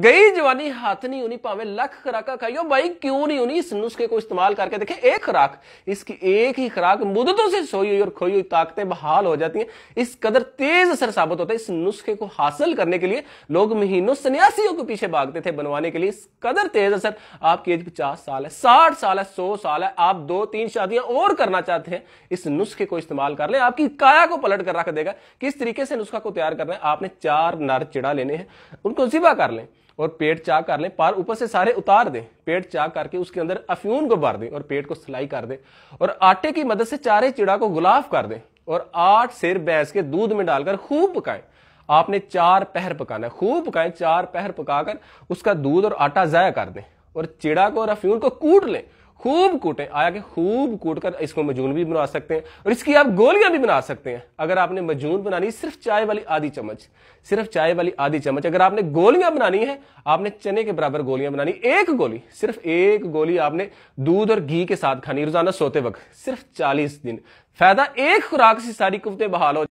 गई जवानी हाथ नहीं होनी पावे लख खुराका खाइयो भाई क्यों नहीं होनी इस नुस्खे को इस्तेमाल करके देखे एक खुराक इसकी एक ही खुराक मुद्दतों से सोई हुई और खोई हुई ताकतें बहाल हो जाती हैं इस कदर तेज असर साबित होता है इस नुस्खे को हासिल करने के लिए लोग महीनों सन्यासियों के पीछे भागते थे बनवाने के लिए इस कदर तेज असर आपकी एज पचास साल है साठ साल है सौ साल है आप दो तीन शादियां और करना चाहते हैं इस नुस्खे को इस्तेमाल कर ले आपकी काया को पलट कर रख देगा किस तरीके से नुस्खा को तैयार करना है आपने चार नर चिड़ा लेने हैं उनको जिबा कर लें और पेट चाक कर लें पार ऊपर से सारे उतार दें पेट चाक करके उसके अंदर अफ्यून को भर दें और पेट को सिलाई कर दें और आटे की मदद से चारे चिड़ा को गुलाफ कर दें और आठ सिर भैंस के दूध में डालकर खूब पकाएं आपने चार पहर पकाना है खूब पकाएं चार पहर पकाकर उसका दूध और आटा ज़ाया कर दें और चिड़ा को और अफ्यून को कूट लें खूब कूटें आया कि खूब कूट कर इसको मजून भी बना सकते हैं और इसकी आप गोलियां भी बना सकते हैं अगर आपने मजून बनानी सिर्फ चाय वाली आधी चम्मच सिर्फ चाय वाली आधी चम्मच अगर आपने गोलियां बनानी है आपने चने के बराबर गोलियां बनानी एक गोली सिर्फ एक गोली आपने दूध और घी के साथ खानी रोजाना सोते वक्त सिर्फ चालीस दिन फायदा एक खुराक से सारी कुफते बहाल हो